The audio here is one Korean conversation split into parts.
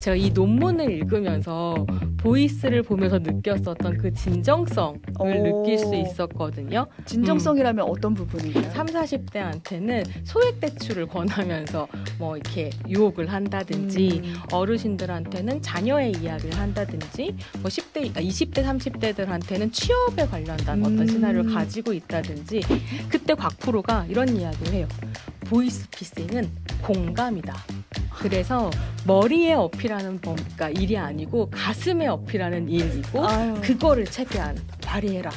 제가 이 논문을 읽으면서 보이스를 보면서 느꼈었던 그 진정성을 오. 느낄 수 있었거든요. 진정성이라면 음. 어떤 부분이에요? 3, 40대한테는 소액 대출을 권하면서 뭐 이렇게 유혹을 한다든지 음. 어르신들한테는 자녀의 이야기를 한다든지 뭐 10대, 20대, 아, 30대들한테는 취업에 관련된 음. 어떤 시나리오를 가지고 있다든지 그때 곽프로가 이런 이야기를 해요. 보이스피싱은 공감이다. 그래서 머리에 어필하는 범 그러니까 일이 아니고 가슴에 어필하는 일이고 아유. 그거를 최대한 발휘해라.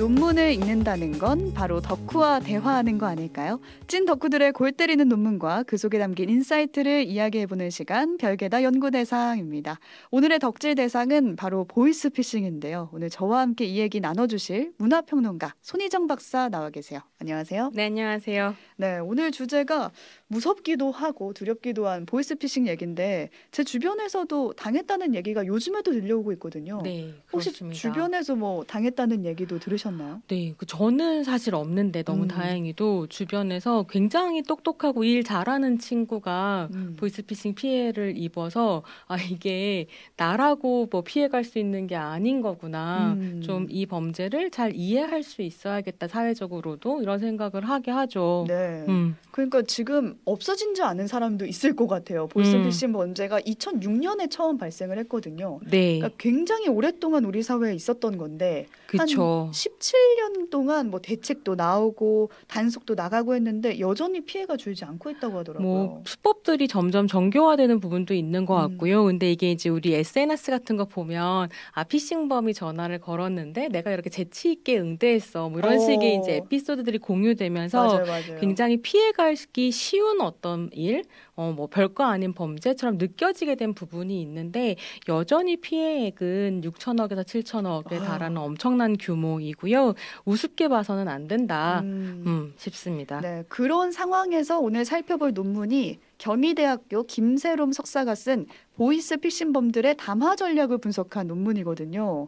논문을 읽는다는 건 바로 덕후와 대화하는 거 아닐까요? 찐 덕후들의 골 때리는 논문과 그 속에 담긴 인사이트를 이야기해보는 시간 별개다 연구 대상입니다. 오늘의 덕질 대상은 바로 보이스피싱인데요. 오늘 저와 함께 이 얘기 나눠주실 문화평론가 손희정 박사 나와 계세요. 안녕하세요. 네, 안녕하세요. 네, 오늘 주제가 무섭기도 하고 두렵기도 한 보이스피싱 얘긴데 제 주변에서도 당했다는 얘기가 요즘에도 들려오고 있거든요. 네, 그렇습니다. 혹시 주변에서 뭐 당했다는 얘기도 들으셨나요? 있으나요 네, 그 저는 사실 없는데 너무 음. 다행히도 주변에서 굉장히 똑똑하고 일 잘하는 친구가 음. 보이스피싱 피해를 입어서 아 이게 나라고 뭐 피해갈 수 있는 게 아닌 거구나. 음. 좀이 범죄를 잘 이해할 수 있어야겠다 사회적으로도 이런 생각을 하게 하죠. 네. 음. 그러니까 지금 없어진 줄 아는 사람도 있을 것 같아요. 음. 보이스피싱 범죄가 2006년에 처음 발생을 했거든요. 네. 그러니까 굉장히 오랫동안 우리 사회에 있었던 건데 그쵸. 한 7년 동안 뭐 대책도 나오고 단속도 나가고 했는데 여전히 피해가 줄지 않고 있다고 하더라고요. 뭐 수법들이 점점 정교화되는 부분도 있는 것 음. 같고요. 음. 근데 이게 이제 우리 SNS 같은 거 보면 아 피싱범이 전화를 걸었는데 내가 이렇게 재치 있게 응대했어. 뭐 이런 오. 어. 식의 이제 에피소드들이 공유되면서 맞아요, 맞아요. 굉장히 피해가기 쉬운 어떤 일, 어, 뭐 별거 아닌 범죄처럼 느껴지게 된 부분이 있는데 여전히 피해액은 6천억에서 7천억에 달하는 엄청난 규모이고요. 있고요. 우습게 봐서는 안 된다 음. 음, 싶습니다. 네, 그런 상황에서 오늘 살펴볼 논문이 경희대학교 김세롬 석사가 쓴 보이스 피싱범들의 담화 전략을 분석한 논문이거든요.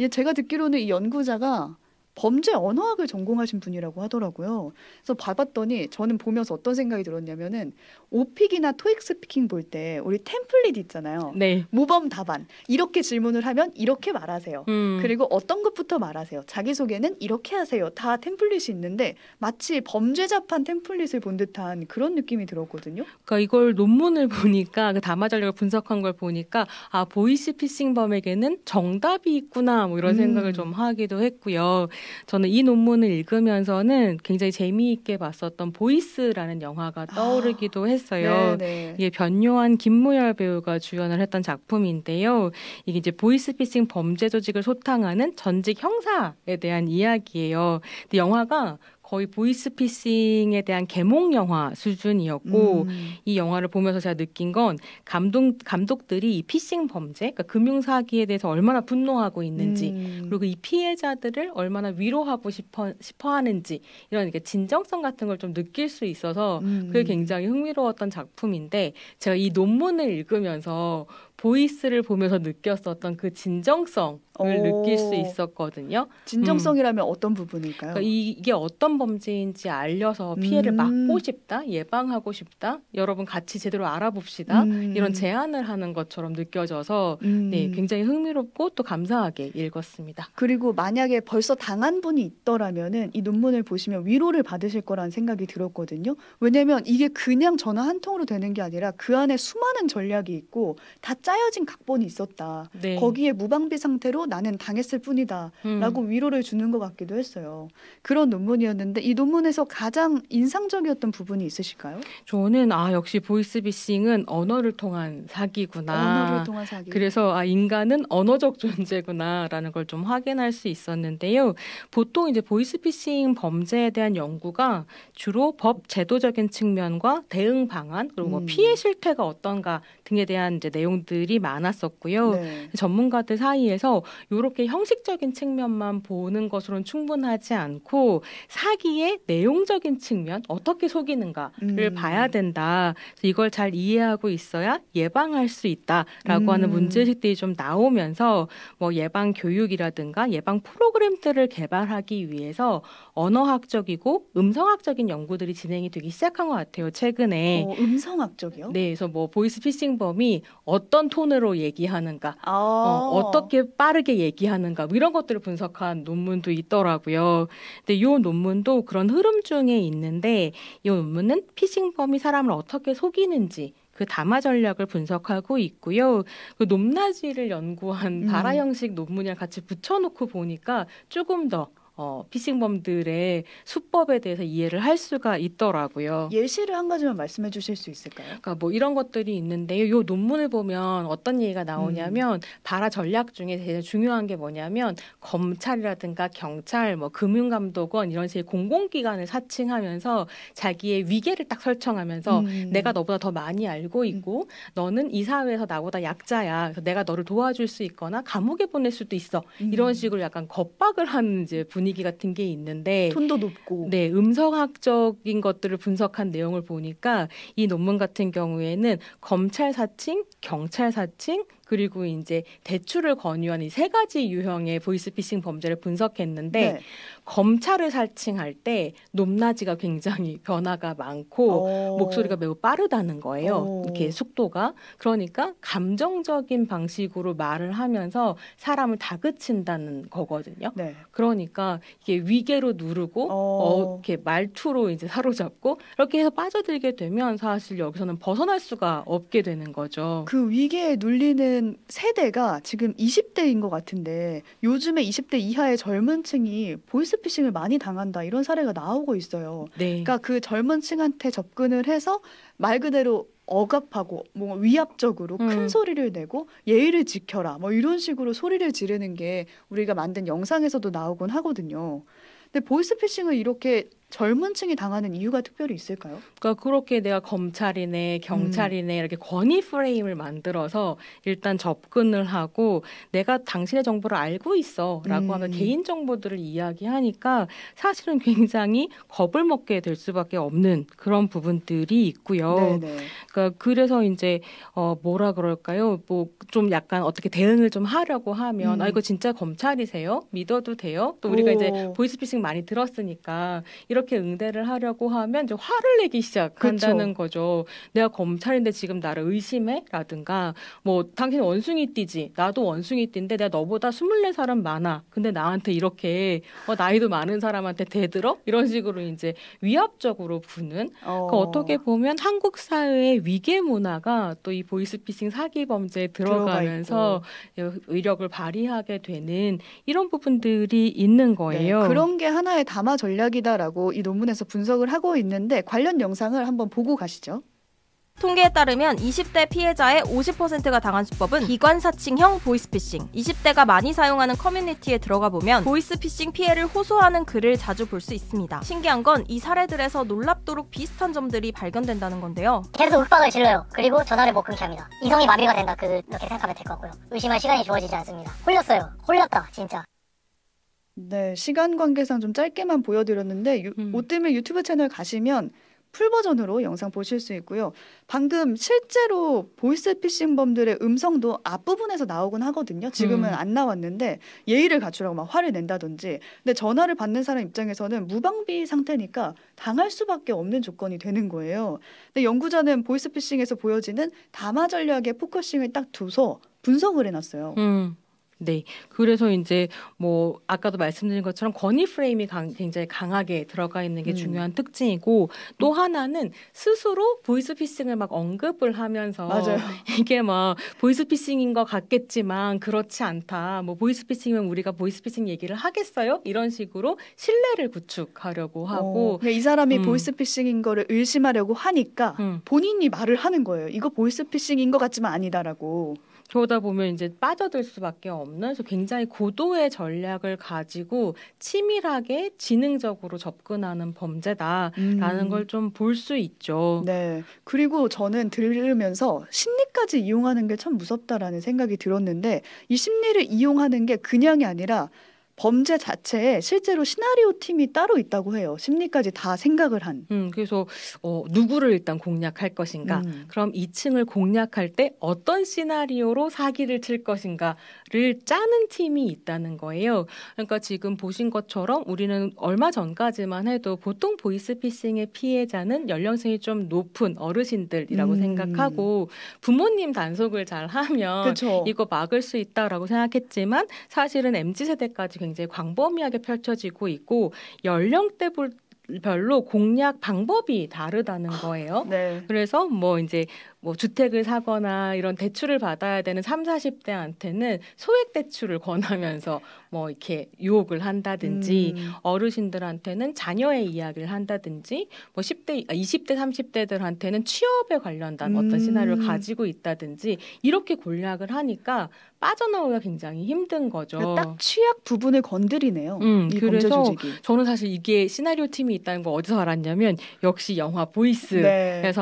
예, 제가 듣기로는 이 연구자가 범죄 언어학을 전공하신 분이라고 하더라고요. 그래서 봐봤더니 저는 보면서 어떤 생각이 들었냐면은 오픽이나 토익 스피킹 볼 때 우리 템플릿 있잖아요. 네. 모범 답안 이렇게 질문을 하면 이렇게 말하세요. 음. 그리고 어떤 것부터 말하세요. 자기 소개는 이렇게 하세요. 다 템플릿이 있는데 마치 범죄자판 템플릿을 본 듯한 그런 느낌이 들었거든요. 그러니까 이걸 논문을 보니까 그 담화 전략을 분석한 걸 보니까 아 보이스 피싱범에게는 정답이 있구나 뭐 이런 음. 생각을 좀 하기도 했고요. 저는 이 논문을 읽으면서는 굉장히 재미있게 봤었던 보이스라는 영화가 아, 떠오르기도 했어요. 아, 이게 변요한 김무열 배우가 주연을 했던 작품인데요. 이게 이제 보이스피싱 범죄 조직을 소탕하는 전직 형사에 대한 이야기예요. 근데 영화가 거의 보이스피싱에 대한 개몽 영화 수준이었고 음. 이 영화를 보면서 제가 느낀 건 감독 감독들이 이 피싱 범죄, 그러니까 금융 사기에 대해서 얼마나 분노하고 있는지 음. 그리고 이 피해자들을 얼마나 위로하고 싶어, 싶어하는지 이런 이렇게 진정성 같은 걸 좀 느낄 수 있어서 음. 그게 굉장히 흥미로웠던 작품인데 제가 이 논문을 읽으면서 보이스를 보면서 느꼈었던 그 진정성을 오. 느낄 수 있었거든요. 진정성이라면 음. 어떤 부분일까요? 그러니까 이, 게 어떤 범죄인지 알려서 피해를 음. 막고 싶다, 예방하고 싶다, 여러분 같이 제대로 알아봅시다 음. 이런 제안을 하는 것처럼 느껴져서 음. 네, 굉장히 흥미롭고 또 감사하게 읽었습니다. 그리고 만약에 벌써 당한 분이 있더라면은 이 논문을 보시면 위로를 받으실 거라는 생각이 들었거든요. 왜냐하면 이게 그냥 전화 한 통으로 되는 게 아니라 그 안에 수많은 전략이 있고 다짜 짜여진 각본이 있었다. 네. 거기에 무방비 상태로 나는 당했을 뿐이다라고 음. 위로를 주는 것 같기도 했어요. 그런 논문이었는데 이 논문에서 가장 인상적이었던 부분이 있으실까요? 저는 아 역시 보이스비싱은 언어를 통한 사기구나. 언어를 통한 사기. 그래서 아 인간은 언어적 존재구나라는 걸 좀 확인할 수 있었는데요. 보통 이제 보이스피싱 범죄에 대한 연구가 주로 법 제도적인 측면과 대응 방안 그리고 뭐 음. 피해 실태가 어떤가 등에 대한 이제 내용들 것들이 많았었고요. 네. 전문가들 사이에서 이렇게 형식적인 측면만 보는 것으로는 충분하지 않고 사기의 내용적인 측면 어떻게 속이는가를 음. 봐야 된다. 이걸 잘 이해하고 있어야 예방할 수 있다라고 음. 하는 문제의식들이 좀 나오면서 뭐 예방 교육이라든가 예방 프로그램들을 개발하기 위해서 언어학적이고 음성학적인 연구들이 진행이 되기 시작한 것 같아요. 최근에 어, 음성학적이요? 네, 그래서 뭐 보이스피싱범이 어떤 어떤 톤으로 얘기하는가, 아~ 어, 떻게 빠르게 얘기하는가 뭐 이런 것들을 분석한 논문도 있더라고요. 근데 이 논문도 그런 흐름 중에 있는데 이 논문은 피싱범이 사람을 어떻게 속이는지 그 담화 전략을 분석하고 있고요. 그 높낮이를 연구한 음. 발화 형식 논문이랑 같이 붙여놓고 보니까 조금 더 어, 피싱범들의 수법에 대해서 이해를 할 수가 있더라고요. 예시를 한 가지만 말씀해 주실 수 있을까요? 그러니까 뭐 이런 것들이 있는데요. 요 논문을 보면 어떤 얘기가 나오냐면 음. 발화 전략 중에 제일 중요한 게 뭐냐면 검찰이라든가 경찰, 뭐 금융감독원 이런 식의 공공기관을 사칭하면서 자기의 위계를 딱 설정하면서 음. 내가 너보다 더 많이 알고 음. 있고 음. 너는 이 사회에서 나보다 약자야. 그래서 내가 너를 도와줄 수 있거나 감옥에 보낼 수도 있어. 이런 음. 식으로 약간 겁박을 하는 이제 분 분위기 같은 게 있는데 톤도 높고 네 음성학적인 것들을 분석한 내용을 보니까 이 논문 같은 경우에는 검찰 사칭, 경찰 사칭, 그리고 이제 대출을 권유한 이 세 가지 유형의 보이스피싱 범죄를 분석했는데 네. 검찰을 살칭할때 높낮이가 굉장히 변화가 많고 오. 어. 목소리가 매우 빠르다는 거예요. 오. 어. 이렇게 속도가 그러니까 감정적인 방식으로 말을 하면서 사람을 다그친다는 거거든요. 네. 그러니까 이게 위계로 누르고 어. 어, 이렇게 말투로 이제 사로잡고 이렇게 해서 빠져들게 되면 사실 여기서는 벗어날 수가 없게 되는 거죠. 그 위계에 눌리는 저는 세대가 지금 20대인 것 같은데 요즘에 20대 이하의 젊은 층이 보이스피싱을 많이 당한다 이런 사례가 나오고 있어요. 네. 그러니까 그 젊은 층한테 접근을 해서 말 그대로 억압하고 뭔 위압적으로 음. 큰 소리를 내고 예의를 지켜라 뭐 이런 식으로 소리를 지르는 게 우리가 만든 영상에서도 나오곤 하거든요. 근데 보이스피싱을 이렇게 젊은 층이 당하는 이유가 특별히 있을까요? 그러니까 그렇게 내가 검찰이네, 경찰이네 음. 이렇게 권위 프레임을 만들어서 일단 접근을 하고 내가 당신의 정보를 알고 있어라고 음. 하면 개인 정보들을 이야기하니까 사실은 굉장히 겁을 먹게 될 수밖에 없는 그런 부분들이 있고요. 그러니까 그래서 이제 어 뭐라 그럴까요? 뭐 좀 약간 어떻게 대응을 좀 하려고 하면 아, 음. 아 이거 진짜 검찰이세요? 믿어도 돼요? 또 우리가 오. 이제 보이스피싱 많이 들었으니까 이렇게 이렇게 응대를 하려고 하면 이제 화를 내기 시작한다는 그쵸. 거죠. 내가 검찰인데 지금 나를 의심해?라든가 뭐 당신 원숭이띠지 나도 원숭이띠인데 내가 너보다 스물네 사람 많아. 근데 나한테 이렇게 어, 나이도 많은 사람한테 대들어 이런 식으로 이제 위압적으로 부는 그러니까 어. 그 어떻게 보면 한국 사회의 위계 문화가 또 이 보이스피싱 사기 범죄에 들어가면서 들어가 예, 의력을 발휘하게 되는 이런 부분들이 있는 거예요. 네, 그런 게 하나의 담화 전략이다라고 이 논문에서 분석을 하고 있는데 관련 영상을 한번 보고 가시죠. 통계에 따르면 20대 피해자의 50%가 당한 수법은 기관사칭형 보이스피싱. 20대가 많이 사용하는 커뮤니티에 들어가 보면 보이스피싱 피해를 호소하는 글을 자주 볼 수 있습니다. 신기한 건 이 사례들에서 놀랍도록 비슷한 점들이 발견된다는 건데요. 계속 윽박을 질러요. 그리고 전화를 못 끊게 합니다. 이성이 마비가 된다. 그, 렇게 생각하면 될 것 같고요. 의심할 시간이 주어지지 않습니다. 홀렸어요. 홀렸다. 진짜. 네, 시간 관계상 좀 짧게만 보여드렸는데 유, 음. 오뜨밀 유튜브 채널 가시면 풀 버전으로 영상 보실 수 있고요. 방금 실제로 보이스 피싱범들의 음성도 앞부분에서 나오곤 하거든요. 지금은 음. 안 나왔는데 예의를 갖추라고 막 화를 낸다든지. 근데 전화를 받는 사람 입장에서는 무방비 상태니까 당할 수밖에 없는 조건이 되는 거예요. 근데 연구자는 보이스 피싱에서 보여지는 담화 전략의 포커싱을 딱 두서 분석을 해놨어요. 음. 네. 그래서 이제 뭐 아까도 말씀드린 것처럼 권위 프레임이 강, 굉장히 강하게 들어가 있는 게 음. 중요한 특징이고 또 하나는 스스로 보이스피싱을 막 언급을 하면서 맞아요. 이게 막 보이스피싱인 것 같겠지만 그렇지 않다. 뭐 보이스피싱이면 우리가 보이스피싱 얘기를 하겠어요? 이런 식으로 신뢰를 구축하려고 어, 하고 어, 이 사람이 음. 보이스피싱인 거를 의심하려고 하니까 음. 본인이 말을 하는 거예요. 이거 보이스피싱인 것 같지만 아니다라고. 그러다 보면 이제 빠져들 수밖에 없는 그래서 굉장히 고도의 전략을 가지고 치밀하게 지능적으로 접근하는 범죄다라는 음. 걸좀 볼 수 있죠. 네. 그리고 저는 들으면서 심리까지 이용하는 게 참 무섭다라는 생각이 들었는데 이 심리를 이용하는 게 그냥이 아니라 범죄 자체에 실제로 시나리오 팀이 따로 있다고 해요. 심리까지 다 생각을 한. 음, 그래서 어, 누구를 일단 공략할 것인가? 음. 그럼 2층을 공략할 때 어떤 시나리오로 사기를 칠 것인가를 짜는 팀이 있다는 거예요. 그러니까 지금 보신 것처럼 우리는 얼마 전까지만 해도 보통 보이스피싱의 피해자는 연령층이 좀 높은 어르신들이라고 음. 생각하고 부모님 단속을 잘 하면 그쵸. 이거 막을 수 있다라고 생각했지만 사실은 MZ 세대까지 굉장히 굉장히 광범위하게 펼쳐지고 있고 연령대별로 공략 방법이 다르다는 거예요. 네. 그래서 뭐 이제 뭐 주택을 사거나 이런 대출을 받아야 되는 3, 40대한테는 소액 대출을 권하면서 뭐 이렇게 유혹을 한다든지 음. 어르신들한테는 자녀의 이야기를 한다든지 뭐 10대, 20대, 아, 30대들한테는 취업에 관련된 음. 어떤 시나리오를 가지고 있다든지 이렇게 공략을 하니까 빠져나오기가 굉장히 힘든 거죠. 그러니까 딱 취약 부분을 건드리네요. 음, 그래서 저는 사실 이게 시나리오 팀이 있다는 거 어디서 알았냐면 역시 영화 보이스에서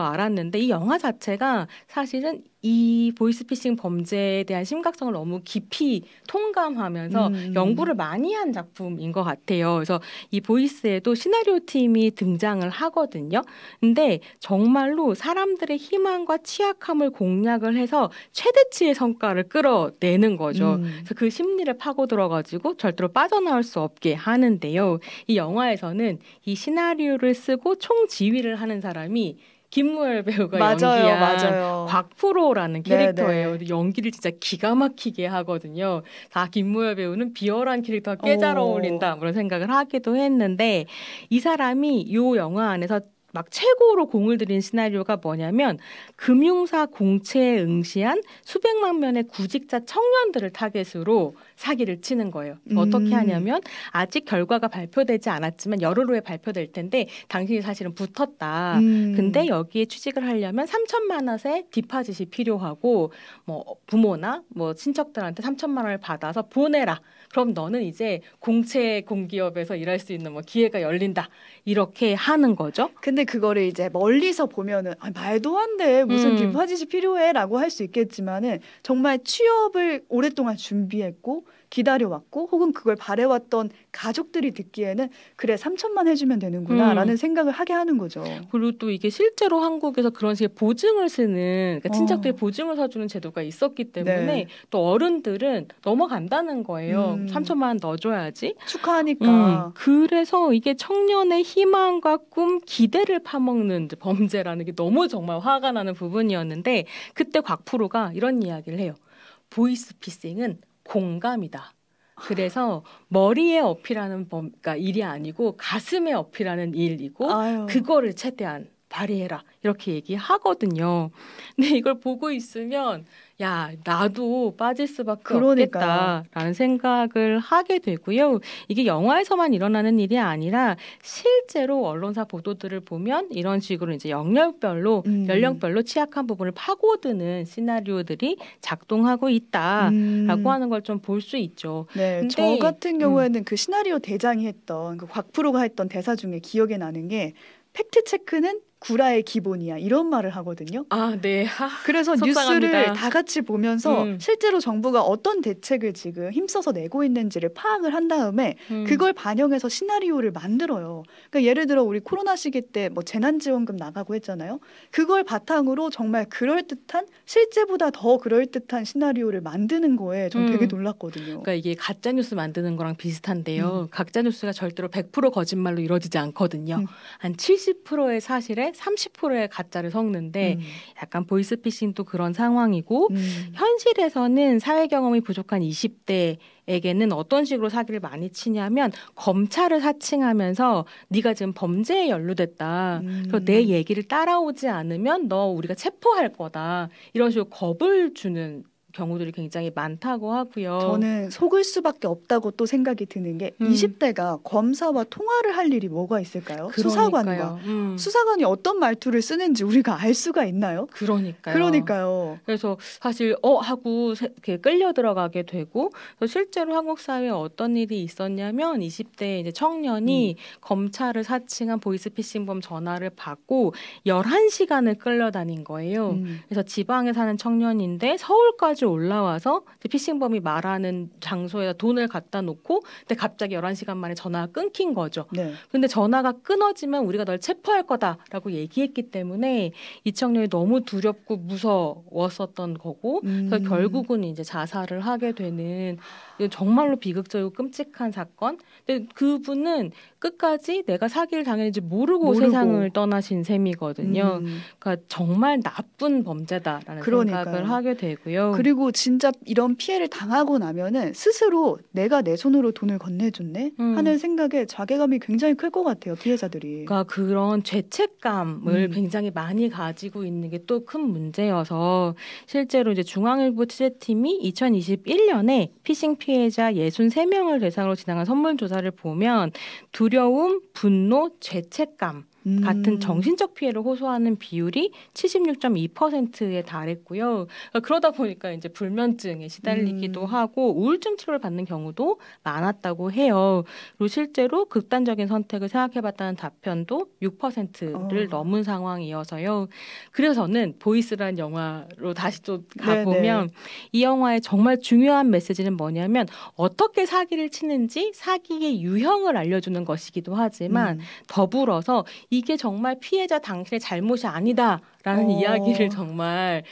네. 알았는데 이 영화 자체가 사실은 이 보이스피싱 범죄에 대한 심각성을 너무 깊이 통감하면서 음. 연구를 많이 한 작품인 것 같아요. 그래서 이 보이스에도 시나리오 팀이 등장을 하거든요. 근데 정말로 사람들의 희망과 취약함을 공략을 해서 최대치의 성과를 끌어내는 거죠. 음. 그래서 그 심리를 파고 들어가지고 절대로 빠져나올 수 없게 하는데요. 이 영화에서는 이 시나리오를 쓰고 총 지휘를 하는 사람이 김무열 배우가 맞아요, 연기한 맞아요. 곽프로라는 캐릭터예요. 네네. 네. 연기를 진짜 기가 막히게 하거든요. 다 김무열 배우는 비열한 캐릭터가 꽤 잘 어울린다 그런 뭐 생각을 하기도 했는데 이 사람이 요 영화 안에서 막 최고로 공을 들인 시나리오가 뭐냐면 금융사 공채에 응시한 수백만 명의 구직자 청년들을 타겟으로 사기를 치는 거예요. 음. 어떻게 하냐면 아직 결과가 발표되지 않았지만 열흘 후에 발표될 텐데 당신이 사실은 붙었다. 음. 근데 여기에 취직을 하려면 3천만 원의 디파짓이 필요하고 뭐 부모나 뭐 친척들한테 3천만 원을 받아서 보내라. 그럼 너는 이제 공채 공기업에서 일할 수 있는 뭐 기회가 열린다 이렇게 하는 거죠. 근데 그거를 이제 멀리서 보면은 아, 말도 안 돼 무슨 음. 김화지시 필요해라고 할 수 있겠지만은 정말 취업을 오랫동안 준비했고 기다려왔고 혹은 그걸 바래왔던 가족들이 듣기에는 그래 3천만 해주면 되는구나 음. 라는 생각을 하게 하는 거죠. 그리고 또 이게 실제로 한국에서 그런 식의 보증을 쓰는 그러니까 어. 친척들이 보증을 사주는 제도가 있었기 때문에 네. 또 어른들은 넘어간다는 거예요. 음. 3천만 원 넣어줘야지. 축하하니까. 음. 그래서 이게 청년의 희망과 꿈, 기대를 파먹는 범죄라는 게 너무 정말 화가 나는 부분이었는데 그때 곽프로가 이런 이야기를 해요. 보이스 피싱은 공감이다. 그래서 머리에 어필하는 범, 그러니까 일이 아니고 가슴에 어필하는 일이고 아유. 그거를 최대한 발휘해라 이렇게 얘기하거든요. 근데 이걸 보고 있으면 야 나도 빠질 수밖에 그러니까요. 없겠다라는 생각을 하게 되고요. 이게 영화에서만 일어나는 일이 아니라 실제로 언론사 보도들을 보면 이런 식으로 이제 영역별로 음. 연령별로 취약한 부분을 파고드는 시나리오들이 작동하고 있다라고 음. 하는 걸 좀 볼 수 있죠. 네, 저 같은 음. 경우에는 음. 그 시나리오 대장이 했던 그 곽프로가 했던 대사 중에 기억에 나는 게 팩트 체크는 구라의 기본이야 이런 말을 하거든요. 아 네. 하, 그래서 속상합니다. 뉴스를 다 같이 보면서 음. 실제로 정부가 어떤 대책을 지금 힘써서 내고 있는지를 파악을 한 다음에 음. 그걸 반영해서 시나리오를 만들어요. 그러니까 예를 들어 우리 코로나 시기 때뭐 재난지원금 나가고 했잖아요. 그걸 바탕으로 정말 그럴 듯한 실제보다 더 그럴 듯한 시나리오를 만드는 거에 좀 음. 되게 놀랐거든요. 그러니까 이게 가짜 뉴스 만드는 거랑 비슷한데요. 음. 가짜 뉴스가 절대로 100% 거짓말로 이루어지지 않거든요. 음. 한 70%의 사실에 가짜에 30%의 가짜를 섞는데 음. 약간 보이스피싱도 그런 상황이고 음. 현실에서는 사회 경험이 부족한 20대 에게는 어떤 식으로 사기를 많이 치냐면 검찰을 사칭하면서 네가 지금 범죄에 연루됐다. 음. 그래서 내 얘기를 따라오지 않으면 너 우리가 체포할 거다. 이런 식으로 겁을 주는 경우들이 굉장히 많다고 하고요. 저는 속을 수밖에 없다고 또 생각이 드는 게 음. 20대가 검사와 통화를 할 일이 뭐가 있을까요? 그러니까요. 수사관과 음. 수사관이 어떤 말투를 쓰는지 우리가 알 수가 있나요? 그러니까요. 그러니까요. 그래서 사실 어 하고 이렇게 끌려 들어가게 되고 실제로 한국 사회에 어떤 일이 있었냐면 20대 이제 청년이 음. 검찰을 사칭한 보이스피싱범 전화를 받고 11시간을 끌려다닌 거예요. 음. 그래서 지방에 사는 청년인데 서울까지 까지 올라와서 피싱범이 말하는 장소에 돈을 갖다 놓고 근데 갑자기 1 1 시간 만에 전화가 끊긴 거죠. 네. 근데 전화가 끊어지면 우리가 널 체포할 거다라고 얘기했기 때문에 이청용이 너무 두렵고 무서웠었던 거고 음. 그래서 결국은 이제 자살을 하게 되는 정말로 비극적이고 끔찍한 사건. 근데 그분은 끝까지 내가 사기를 당했는지 모르고, 모르고. 세상을 떠나신 셈이거든요. 음. 그러니까 정말 나쁜 범죄다라는 그러니까요. 생각을 하게 되고요. 그리고 진짜 이런 피해를 당하고 나면은 스스로 내가 내 손으로 돈을 건네줬네 음. 하는 생각에 자괴감이 굉장히 클 것 같아요. 피해자들이. 그러니까 그런 죄책감을 음. 굉장히 많이 가지고 있는 게 또 큰 문제여서 실제로 이제 중앙일보 취재팀이 2021년에 피싱 피해 피해자 63명을 대상으로 진행한 선물조사를 보면 두려움, 분노, 죄책감 음. 같은 정신적 피해를 호소하는 비율이 76.2%에 달했고요. 그러니까 그러다 보니까 이제 불면증에 시달리기도 음. 하고 우울증 치료를 받는 경우도 많았다고 해요. 그리고 실제로 극단적인 선택을 생각해봤다는 답변도 6%를 어. 넘은 상황이어서요. 그래서는 보이스란 영화로 다시 또 가보면 네네. 이 영화의 정말 중요한 메시지는 뭐냐면 어떻게 사기를 치는지 사기의 유형을 알려주는 것이기도 하지만 음. 더불어서 이게 정말 피해자 당신의 잘못이 아니다라는 어. 이야기를 정말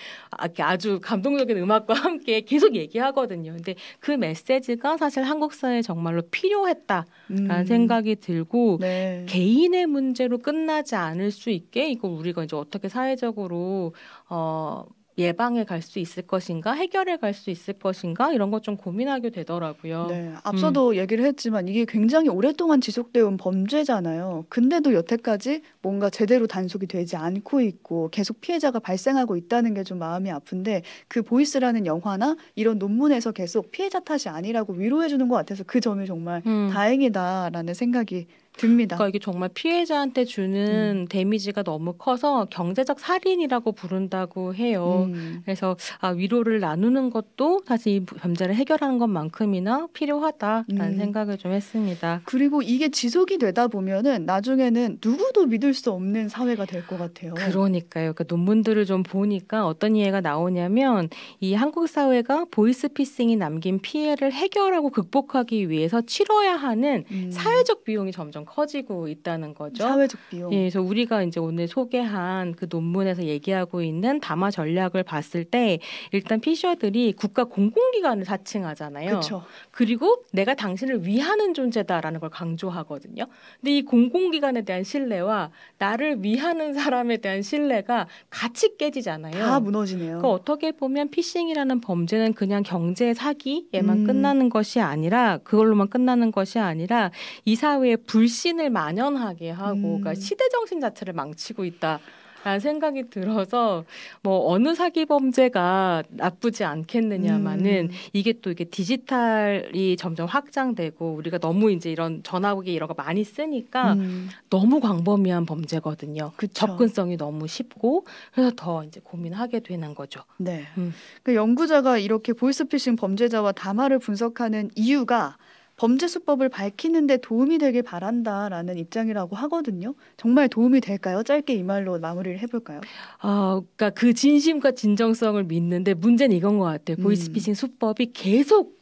아주 감동적인 음악과 함께 계속 얘기하거든요. 근데 그 메시지가 사실 한국 사회에 정말로 필요했다라는 음. 생각이 들고 네. 개인의 문제로 끝나지 않을 수 있게 이걸 우리가 이제 어떻게 사회적으로 어 예방에 갈 수 있을 것인가 해결에 갈 수 있을 것인가 이런 것 좀 고민하게 되더라고요. 네, 음. 앞서도 음. 얘기를 했지만 이게 굉장히 오랫동안 지속되어 온 범죄잖아요. 근데도 여태까지 뭔가 제대로 단속이 되지 않고 있고 계속 피해자가 발생하고 있다는 게 좀 마음이 아픈데 그 보이스라는 영화나 이런 논문에서 계속 피해자 탓이 아니라고 위로해 주는 것 같아서 그 점이 정말 음. 다행이다라는 생각이 듭니다. 그러니까 이게 정말 피해자한테 주는 음. 데미지가 너무 커서 경제적 살인이라고 부른다고 해요. 음. 그래서 아, 위로를 나누는 것도 사실 이 범죄를 해결하는 것만큼이나 필요하다라는 음. 생각을 좀 했습니다. 그리고 이게 지속이 되다 보면은 나중에는 누구도 믿을 수 없는 사회가 될 것 같아요. 그러니까요. 그러니까 논문들을 좀 보니까 어떤 이해가 나오냐면 이 한국 사회가 보이스피싱이 남긴 피해를 해결하고 극복하기 위해서 치러야 하는 음. 사회적 비용이 점점 커지고 있다는 거죠. 사회적 비용. 예, 그래서 우리가 이제 오늘 소개한 그 논문에서 얘기하고 있는 담화 전략을 봤을 때 일단 피셔들이 국가 공공기관을 사칭하잖아요. 그렇죠. 그리고 내가 당신을 위하는 존재다라는 걸 강조하거든요. 근데 이 공공기관에 대한 신뢰와 나를 위하는 사람에 대한 신뢰가 같이 깨지잖아요. 다 무너지네요. 그 어떻게 보면 피싱이라는 범죄는 그냥 경제 사기에만 음. 끝나는 것이 아니라 그걸로만 끝나는 것이 아니라 이 사회의 불신 불신을 만연하게 하고 그러니까 음. 그러니까 시대 정신 자체를 망치고 있다. 라는 생각이 들어서 뭐 어느 사기 범죄가 나쁘지 않겠느냐마는 음. 이게 또 이게 디지털이 점점 확장되고 우리가 너무 이제 이런 전화기 이런 거 많이 쓰니까 음. 너무 광범위한 범죄거든요. 그쵸. 접근성이 너무 쉽고 그래서 더 이제 고민하게 되는 거죠. 네. 음. 그 연구자가 이렇게 보이스피싱 범죄자와 담화를 분석하는 이유가 범죄 수법을 밝히는 데 도움이 되길 바란다라는 입장이라고 하거든요. 정말 도움이 될까요? 짧게 이 말로 마무리를 해볼까요? 아, 그러니까 그 진심과 진정성을 믿는데 문제는 이건 것 같아요. 음. 보이스피싱 수법이 계속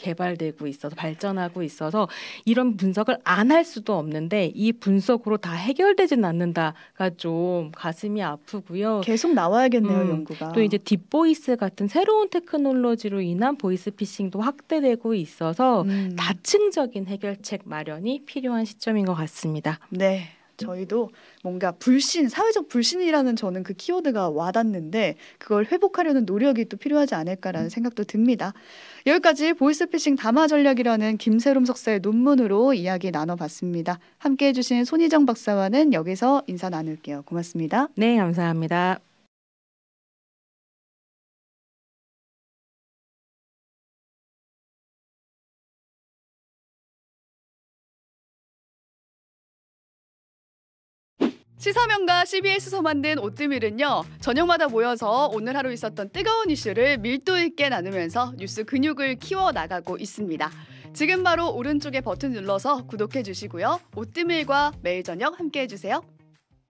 개발되고 있어서 발전하고 있어서 이런 분석을 안 할 수도 없는데 이 분석으로 다 해결되진 않는다가 좀 가슴이 아프고요. 계속 나와야겠네요, 음, 연구가. 또 이제 딥보이스 같은 새로운 테크놀로지로 인한 보이스 피싱도 확대되고 있어서 음. 다층적인 해결책 마련이 필요한 시점인 것 같습니다. 네. 저희도 뭔가 불신, 사회적 불신이라는 저는 그 키워드가 와닿는데 그걸 회복하려는 노력이 또 필요하지 않을까라는 음. 생각도 듭니다. 여기까지 보이스피싱 담화 전략이라는 김세롬 석사의 논문으로 이야기 나눠봤습니다. 함께 해주신 손희정 박사와는 여기서 인사 나눌게요. 고맙습니다. 네, 감사합니다. 시사명가 CBS에서 만든 오뜨밀은요. 저녁마다 모여서 오늘 하루 있었던 뜨거운 이슈를 밀도 있게 나누면서 뉴스 근육을 키워나가고 있습니다. 지금 바로 오른쪽에 버튼 눌러서 구독해 주시고요. 오뜨밀과 매일 저녁 함께해 주세요.